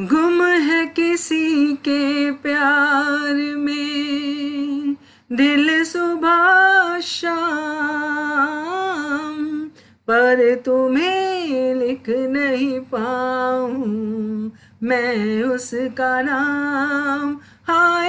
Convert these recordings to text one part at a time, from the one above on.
गुम है किसी के प्यार में दिल सुबह शाम पर तुम्हें लिख नहीं पाऊँ मैं उसका नाम हाय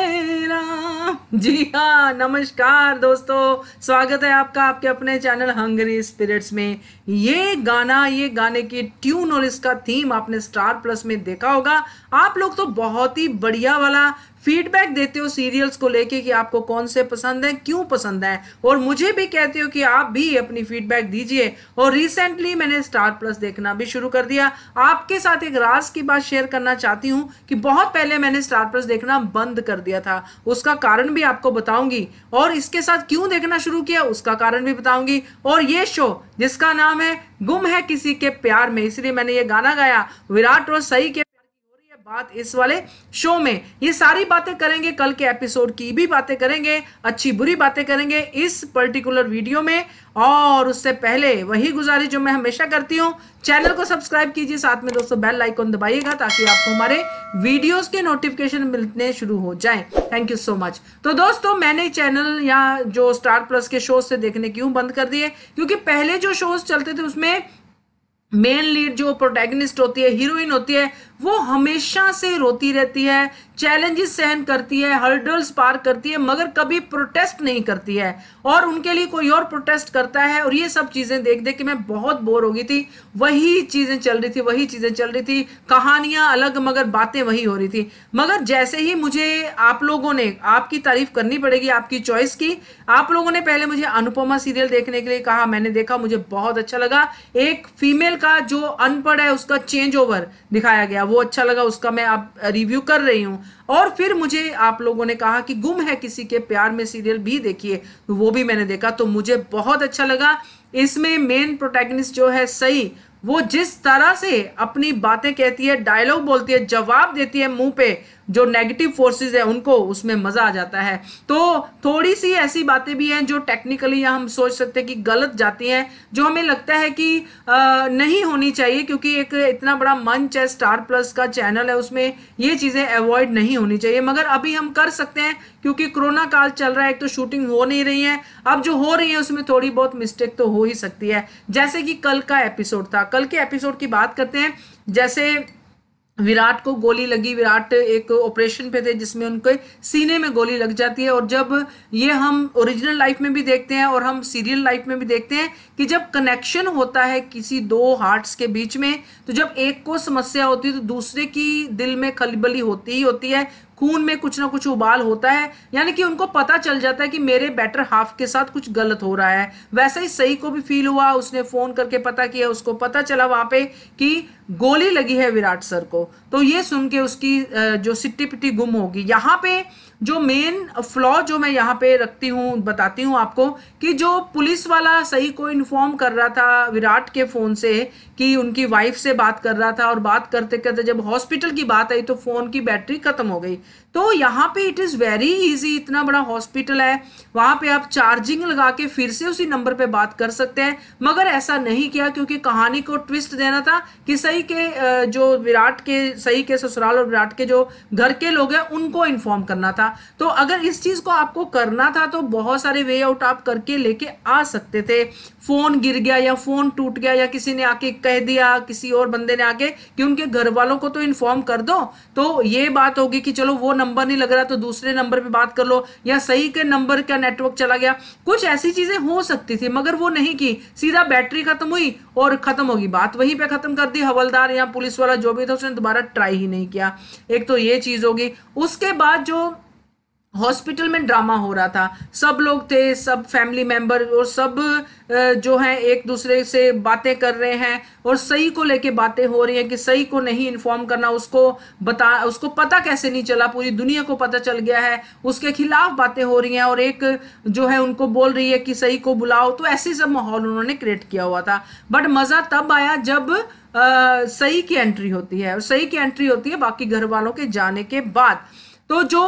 जी हाँ नमस्कार दोस्तों स्वागत है आपका आपके अपने चैनल हंगरी स्पिरिट्स में ये गाना ये गाने की ट्यून और इसका थीम आपने स्टार प्लस में देखा होगा आप लोग तो बहुत ही बढ़िया वाला फीडबैक देते हो सीरियल्स को लेके कि आपको कौन से पसंद है क्यों पसंद है और मुझे भी कहते हो कि आप भी अपनी फीडबैक दीजिए और रिसेंटली मैंने स्टार प्लस देखना भी शुरू कर दिया आपके साथ एक राज की बात शेयर करना चाहती हूँ कि बहुत पहले मैंने स्टार प्लस देखना बंद कर दिया था उसका कारण भी आपको बताऊंगी और इसके साथ क्यों देखना शुरू किया उसका कारण भी बताऊंगी और ये शो जिसका नाम है गुम है किसी के प्यार में इसलिए मैंने ये गाना गाया विराट और सही के बात इस वाले शो में ये सारी बातें करेंगे कल के एपिसोड की भी बातें करेंगे अच्छी बुरी बातें करेंगे इस पर्टिकुलर वीडियो में और उससे पहले वही गुजारिश जो मैं हमेशा करती हूँ चैनल को सब्सक्राइब कीजिए साथ में दोस्तों बेल आइकॉन दबाइएगा ताकि आपको हमारे वीडियोस के नोटिफिकेशन मिलने शुरू हो जाए थैंक यू सो मच तो दोस्तों मैंने चैनल या जो स्टार प्लस के शोज से देखने क्यों बंद कर दिए क्योंकि पहले जो शोज चलते थे उसमें मेन लीड जो प्रोटैगनिस्ट होती है हीरोइन होती है वो हमेशा से रोती रहती है चैलेंजेस सहन करती है हर्डल्स पार करती है मगर कभी प्रोटेस्ट नहीं करती है और उनके लिए कोई और प्रोटेस्ट करता है और ये सब चीज़ें देख देख के मैं बहुत बोर हो गई थी वही चीज़ें चल रही थी वही चीज़ें चल रही थी कहानियाँ अलग मगर बातें वही हो रही थी मगर जैसे ही मुझे आप लोगों ने आपकी तारीफ करनी पड़ेगी आपकी चॉइस की आप लोगों ने पहले मुझे अनुपमा सीरियल देखने के लिए कहा मैंने देखा मुझे बहुत अच्छा लगा एक फीमेल का जो अनपढ़ है उसका चेंज ओवर दिखाया गया वो अच्छा लगा उसका मैं आप रिव्यू कर रही हूँ और फिर मुझे आप लोगों ने कहा कि गुम है किसी के प्यार में सीरियल भी देखिए तो वो भी मैंने देखा तो मुझे बहुत अच्छा लगा इसमें मेन प्रोटैगनिस्ट जो है सही वो जिस तरह से अपनी बातें कहती है डायलॉग बोलती है जवाब देती है मुंह पे जो नेगेटिव फोर्सेज है उनको उसमें मज़ा आ जाता है तो थोड़ी सी ऐसी बातें भी हैं जो टेक्निकली या हम सोच सकते हैं कि गलत जाती हैं जो हमें लगता है कि आ, नहीं होनी चाहिए क्योंकि एक इतना बड़ा मंच है स्टार प्लस का चैनल है उसमें ये चीज़ें अवॉइड नहीं होनी चाहिए मगर अभी हम कर सकते हैं क्योंकि कोरोना काल चल रहा है एक तो शूटिंग हो नहीं रही है अब जो हो रही है उसमें थोड़ी बहुत मिस्टेक तो हो ही सकती है जैसे कि कल का एपिसोड था कल के एपिसोड की बात करते हैं जैसे विराट को गोली लगी विराट एक ऑपरेशन पे थे जिसमें उनके सीने में गोली लग जाती है और जब ये हम ओरिजिनल लाइफ में भी देखते हैं और हम सीरियल लाइफ में भी देखते हैं कि जब कनेक्शन होता है किसी दो हार्ट्स के बीच में तो जब एक को समस्या होती है तो दूसरे की दिल में खलबली होती ही होती है खून में कुछ ना कुछ उबाल होता है यानी कि उनको पता चल जाता है कि मेरे बेटर हाफ के साथ कुछ गलत हो रहा है वैसा ही सही को भी फील हुआ उसने फ़ोन करके पता किया उसको पता चला वहां पे कि गोली लगी है विराट सर को तो ये सुन के उसकी जो सिट्टी पिट्टी गुम होगी यहाँ पे जो मेन फ्लॉ जो मैं यहाँ पे रखती हूँ बताती हूँ आपको कि जो पुलिस वाला सही को इन्फॉर्म कर रहा था विराट के फ़ोन से कि उनकी वाइफ से बात कर रहा था और बात करते करते जब हॉस्पिटल की बात आई तो फ़ोन की बैटरी ख़त्म हो गई तो यहाँ पे इट इज़ वेरी इजी इतना बड़ा हॉस्पिटल है वहाँ पे आप चार्जिंग लगा के फिर से उसी नंबर पे बात कर सकते हैं मगर ऐसा नहीं किया क्योंकि कहानी को ट्विस्ट देना था कि सही के जो विराट के सही के ससुराल और विराट के जो घर के लोग हैं उनको इन्फॉर्म करना था तो अगर इस चीज़ को आपको करना था तो बहुत सारे वे आउट आप करके लेके आ सकते थे फ़ोन गिर गया या फ़ोन टूट गया या किसी ने आके कह दिया किसी और बंदे ने आके कि उनके घर वालों को तो इन्फॉर्म कर दो तो ये बात होगी कि चलो वो नंबर नहीं लग रहा तो दूसरे नंबर पर बात कर लो या सही के नंबर का नेटवर्क चला गया कुछ ऐसी चीज़ें हो सकती थी मगर वो नहीं की सीधा बैटरी खत्म हुई और ख़त्म होगी बात वहीं पर ख़त्म कर दी हवलदार या पुलिस वाला जो भी था उसने दोबारा ट्राई ही नहीं किया एक तो ये चीज़ होगी उसके बाद जो हॉस्पिटल में ड्रामा हो रहा था सब लोग थे सब फैमिली मेंबर और सब जो है एक दूसरे से बातें कर रहे हैं और सही को लेके बातें हो रही हैं कि सही को नहीं इन्फॉर्म करना उसको बता उसको पता कैसे नहीं चला पूरी दुनिया को पता चल गया है उसके खिलाफ बातें हो रही हैं और एक जो है उनको बोल रही है कि सही को बुलाओ तो ऐसे सब माहौल उन्होंने क्रिएट किया हुआ था बट मज़ा तब आया जब आ, सही की एंट्री होती है और सही की एंट्री होती है बाकी घर वालों के जाने के बाद तो जो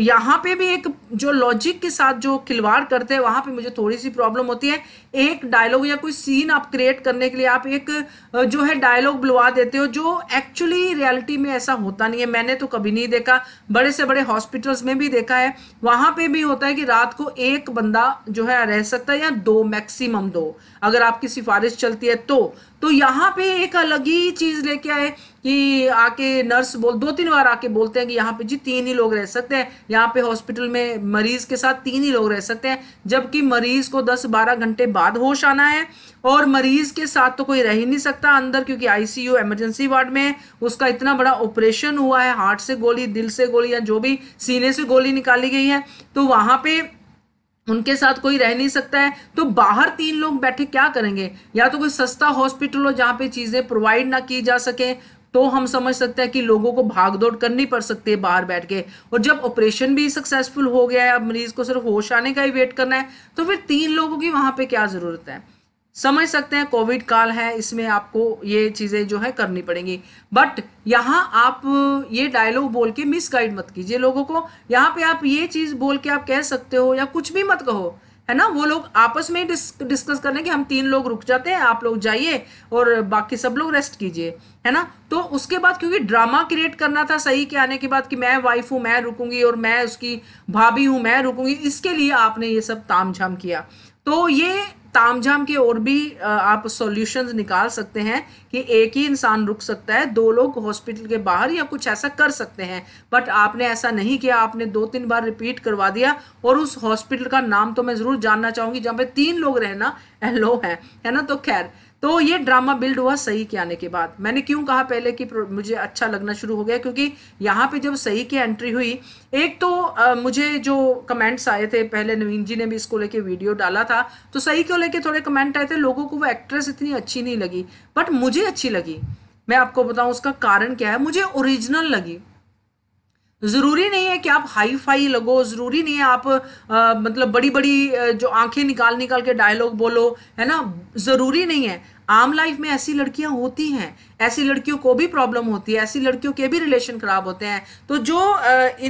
यहाँ पे भी एक जो लॉजिक के साथ जो खिलवाड़ करते हैं वहाँ पे मुझे थोड़ी सी प्रॉब्लम होती है एक डायलॉग या कोई सीन आप क्रिएट करने के लिए आप एक जो है डायलॉग बुलवा देते हो जो एक्चुअली रियलिटी में ऐसा होता नहीं है मैंने तो कभी नहीं देखा बड़े से बड़े हॉस्पिटल्स में भी देखा है वहाँ पर भी होता है कि रात को एक बंदा जो है रह सकता है या दो मैक्सिमम दो अगर आपकी सिफारिश चलती है तो तो यहाँ पे एक अलग ही चीज़ लेके आए कि आके नर्स बोल दो तीन बार आके बोलते हैं कि यहाँ पे जी तीन ही लोग रह सकते हैं यहाँ पे हॉस्पिटल में मरीज के साथ तीन ही लोग रह सकते हैं जबकि मरीज को दस बारह घंटे बाद होश आना है और मरीज के साथ तो कोई रह ही नहीं सकता अंदर क्योंकि आईसीयू इमरजेंसी वार्ड में उसका इतना बड़ा ऑपरेशन हुआ है हार्ट से गोली दिल से गोली या जो भी सीने से गोली निकाली गई है तो वहां पे उनके साथ कोई रह नहीं सकता है तो बाहर तीन लोग बैठे क्या करेंगे या तो कोई सस्ता हॉस्पिटल हो जहाँ पे चीज़ें प्रोवाइड ना की जा सके तो हम समझ सकते हैं कि लोगों को भागदौड़ करनी पड़ सकती है बाहर बैठ के और जब ऑपरेशन भी सक्सेसफुल हो गया है अब मरीज को सिर्फ होश आने का ही वेट करना है तो फिर तीन लोगों की वहां पे क्या ज़रूरत है समझ सकते हैं कोविड काल है इसमें आपको ये चीज़ें जो है करनी पड़ेंगी बट यहाँ आप ये डायलॉग बोल के मिसगाइड मत कीजिए लोगों को यहाँ पे आप ये चीज़ बोल के आप कह सकते हो या कुछ भी मत कहो है ना वो लोग आपस में डिस्क, डिस्कस करने कि हम तीन लोग रुक जाते हैं आप लोग जाइए और बाकी सब लोग रेस्ट कीजिए है ना तो उसके बाद क्योंकि ड्रामा क्रिएट करना था सही के आने के बाद कि मैं वाइफ हूँ मैं रुकूंगी और मैं उसकी भाभी हूँ मैं रुकूंगी इसके लिए आपने ये सब ताम झाम किया तो ये तामझाम के और भी आप सॉल्यूशंस निकाल सकते हैं कि एक ही इंसान रुक सकता है दो लोग हॉस्पिटल के बाहर या कुछ ऐसा कर सकते हैं बट आपने ऐसा नहीं किया आपने दो तीन बार रिपीट करवा दिया और उस हॉस्पिटल का नाम तो मैं ज़रूर जानना चाहूंगी जहाँ पे तीन लोग रहना एलो है है ना तो खैर तो ये ड्रामा बिल्ड हुआ सही के आने के बाद मैंने क्यों कहा पहले कि मुझे अच्छा लगना शुरू हो गया क्योंकि यहाँ पे जब सही की एंट्री हुई एक तो आ, मुझे जो कमेंट्स आए थे पहले नवीन जी ने भी इसको लेके वीडियो डाला था तो सही को लेके थोड़े कमेंट आए थे लोगों को वो एक्ट्रेस इतनी अच्छी नहीं लगी बट मुझे अच्छी लगी मैं आपको बताऊँ उसका कारण क्या है मुझे ओरिजिनल लगी ज़रूरी नहीं है कि आप हाई फाई लगो ज़रूरी नहीं है आप आ, मतलब बड़ी बड़ी जो आंखें निकाल निकाल के डायलॉग बोलो है ना ज़रूरी नहीं है आम लाइफ में ऐसी लड़कियां होती हैं ऐसी लड़कियों को भी प्रॉब्लम होती है ऐसी लड़कियों के भी रिलेशन खराब होते हैं तो जो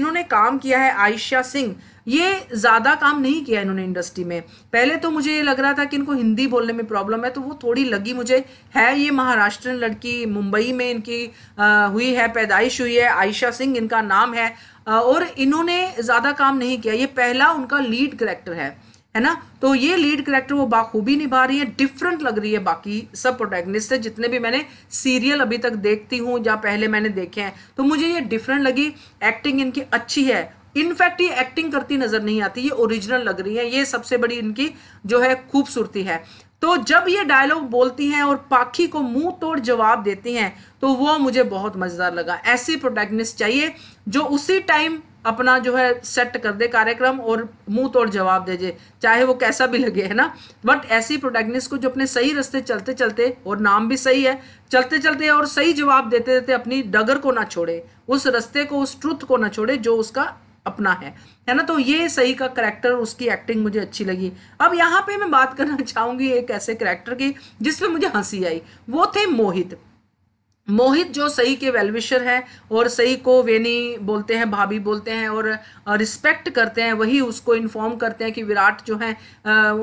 इन्होंने काम किया है आयशा सिंह ये ज़्यादा काम नहीं किया इन्होंने इंडस्ट्री में पहले तो मुझे ये लग रहा था कि इनको हिंदी बोलने में प्रॉब्लम है तो वो थोड़ी लगी मुझे है ये महाराष्ट्र लड़की मुंबई में इनकी आ, हुई है पैदाइश हुई है आयशा सिंह इनका नाम है आ, और इन्होंने ज़्यादा काम नहीं किया ये पहला उनका लीड करेक्टर है है ना तो ये लीड करेक्टर वो बाखूबी निभा रही है डिफरेंट लग रही है बाकी सब प्रोटैगनिस्ट से जितने भी मैंने सीरियल अभी तक देखती हूँ या पहले मैंने देखे हैं तो मुझे ये डिफरेंट लगी एक्टिंग इनकी अच्छी है इनफैक्ट ये एक्टिंग करती नजर नहीं आती ये ओरिजिनल लग रही है ये सबसे बड़ी इनकी जो है खूबसूरती है तो जब ये डायलॉग बोलती हैं और पाखी को मुंह तोड़ जवाब देती हैं तो वो मुझे बहुत मज़ेदार लगा ऐसी प्रोटैगनिस्ट चाहिए जो उसी टाइम अपना जो है सेट कर दे कार्यक्रम और मुंह तोड़ जवाब दे दे चाहे वो कैसा भी लगे है ना बट ऐसी प्रोटैगनिस्ट को जो अपने सही रास्ते चलते चलते और नाम भी सही है चलते चलते और सही जवाब देते देते अपनी डगर को ना छोड़े उस रस्ते को उस ट्रुथ को ना छोड़े जो उसका अपना है है ना तो ये सही का करेक्टर उसकी एक्टिंग मुझे अच्छी लगी अब यहाँ पे मैं बात करना चाहूंगी एक ऐसे करेक्टर की जिसमें मुझे हंसी आई वो थे मोहित मोहित जो सही के वेलविशर हैं और सही को वेनी बोलते हैं भाभी बोलते हैं और रिस्पेक्ट करते हैं वही उसको इन्फॉर्म करते हैं कि विराट जो है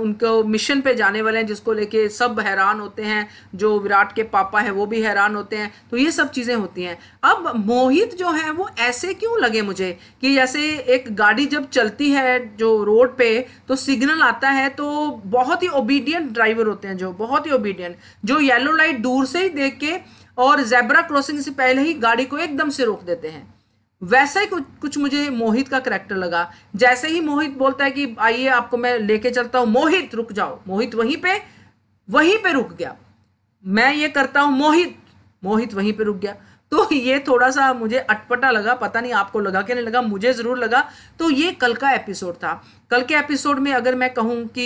उनको मिशन पे जाने वाले हैं जिसको लेके सब हैरान होते हैं जो विराट के पापा हैं वो भी हैरान होते हैं तो ये सब चीज़ें होती हैं अब मोहित जो है वो ऐसे क्यों लगे मुझे कि जैसे एक गाड़ी जब चलती है जो रोड पर तो सिग्नल आता है तो बहुत ही ओबीडियंट ड्राइवर होते हैं जो बहुत ही ओबीडियंट जो येलो लाइट दूर से ही देख के और जेबरा क्रॉसिंग से पहले ही गाड़ी को एकदम से रोक देते हैं वैसा ही कुछ कुछ मुझे मोहित का करेक्टर लगा जैसे ही मोहित बोलता है कि आइए आपको मैं लेके चलता हूं मोहित रुक जाओ मोहित वहीं पे वहीं पे रुक गया मैं ये करता हूं मोहित मोहित वहीं पे रुक गया तो ये थोड़ा सा मुझे अटपटा लगा पता नहीं आपको लगा कि नहीं लगा मुझे ज़रूर लगा तो ये कल का एपिसोड था कल के एपिसोड में अगर मैं कहूँ कि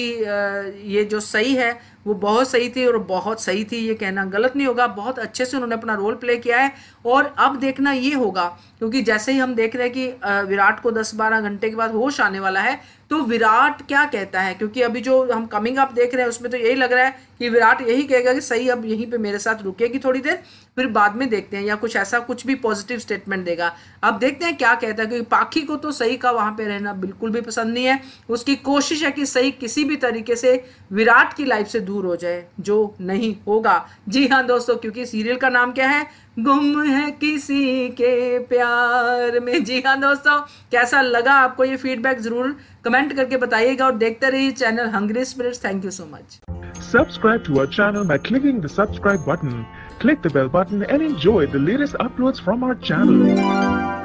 ये जो सही है वो बहुत सही थी और बहुत सही थी ये कहना गलत नहीं होगा बहुत अच्छे से उन्होंने अपना रोल प्ले किया है और अब देखना ये होगा क्योंकि जैसे ही हम देख रहे हैं कि विराट को 10-12 घंटे के बाद होश आने वाला है तो विराट क्या कहता है क्योंकि अभी जो हम कमिंग अप देख रहे हैं उसमें तो यही लग रहा है कि विराट यही कहेगा कि सही अब यहीं पर मेरे साथ रुकेगी थोड़ी देर फिर बाद में देखते हैं या कुछ ऐसा कुछ भी पॉजिटिव स्टेटमेंट देगा अब देखते हैं क्या कहता है क्योंकि पाखी को तो सही का वहाँ पर रहना बिल्कुल भी पसंद नहीं है उसकी कोशिश है कि सही किसी भी तरीके से विराट की लाइफ से दूर हो जाए जो नहीं होगा जी हाँ दोस्तों क्योंकि सीरियल का नाम क्या है गुम है किसी के प्यार में जी हाँ दोस्तों कैसा लगा आपको ये फीडबैक जरूर कमेंट करके बताइएगा और देखते रहिए channel Hungry Spirits thank you so much subscribe to our channel by clicking the subscribe button click the bell button and enjoy the latest uploads from our channel